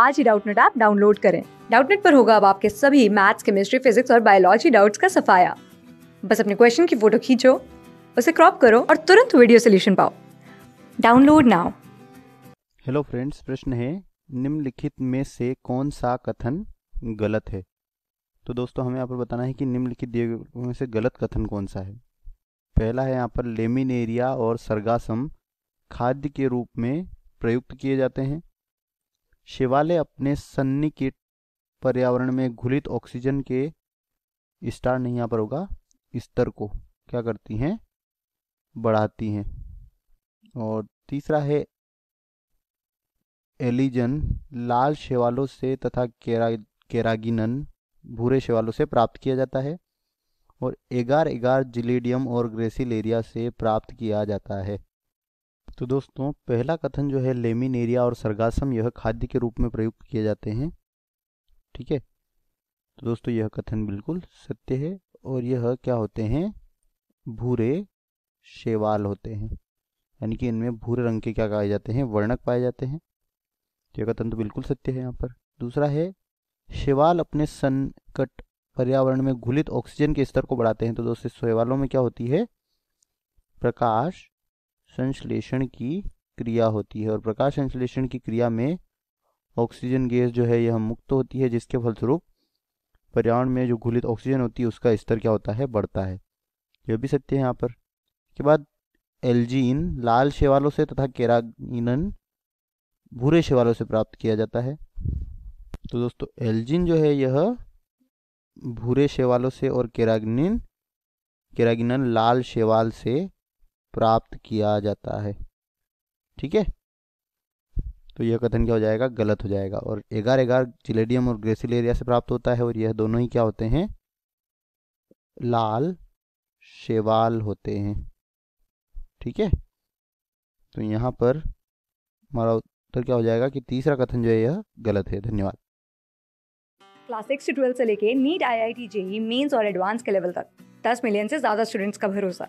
आज ही Doubtnut app download करें डाउटनेट पर होगा अब आपके सभी मैथ्स केमिस्ट्री फिजिक्स और बायोलॉजी डाउट्स का सफाया बस अपने क्वेश्चन की फोटो खींचो उसे क्रॉप करो और तुरंत वीडियो सोल्यूशन पाओ डाउनलोड नाउ हेलो फ्रेंड्स प्रश्न है निम्नलिखित में से कौन सा कथन गलत है तो दोस्तों हमें यहाँ पर बताना है कि निम्नलिखित दिए में से गलत कथन कौन सा है पहला है यहाँ पर लेमिनेरिया और सरगासम खाद्य के रूप में प्रयुक्त किए जाते हैं शिवालय अपने सन्निकट पर्यावरण में घुलित ऑक्सीजन के स्टार नहीं यहाँ पर होगा स्तर को क्या करती हैं बढ़ाती हैं और तीसरा है एलिजन लाल शेवालों से तथा केरा केरागिनन भूरे शेवालों से प्राप्त किया जाता है और एगार एगार जिलेडियम और ग्रेसिलेरिया से प्राप्त किया जाता है तो दोस्तों पहला कथन जो है लेमिन एरिया और सरगासम यह खाद्य के रूप में प्रयुक्त किए जाते हैं ठीक है तो दोस्तों यह कथन बिल्कुल सत्य है और यह क्या होते हैं भूरे शेवाल होते हैं यानी कि इनमें भूरे रंग के क्या कहे जाते हैं वर्णक पाए जाते हैं तो यह कथन तो बिल्कुल सत्य है यहाँ पर दूसरा है शेवाल अपने संकट पर्यावरण में घुलित ऑक्सीजन के स्तर को बढ़ाते हैं तो दोस्तों शैवालों में क्या होती है प्रकाश संश्लेषण की क्रिया होती है और प्रकाश संश्लेषण की क्रिया में ऑक्सीजन गैस जो है यह मुक्त होती है जिसके फलस्वरूप पर्यावरण में जो घुलित ऑक्सीजन होती है उसका स्तर क्या होता है बढ़ता है यह भी सत्य है यहाँ पर के बाद एल्जीन लाल शेवालों से तथा केरागिनन भूरे शेवालों से प्राप्त किया जाता है तो दोस्तों एल्जिन जो है यह भूरे शेवालों से और केरागिन केरागिनन लाल शेवाल से प्राप्त किया जाता है ठीक है तो यह कथन क्या हो जाएगा गलत हो जाएगा और एगार एगार चिलेडियम और ग्रेसिल एरिया से प्राप्त होता है और यह दोनों ही क्या होते हैं लाल शेवाल होते हैं ठीक है तो यहाँ पर हमारा उत्तर क्या हो जाएगा कि तीसरा कथन जो है यह गलत है धन्यवाद क्लास सिक्स से ट्वेल्थ से लेके NEET I I T JEE mains और एडवांस के लेवल तक दस मिलियन से ज्यादा स्टूडेंट्स का भरोसा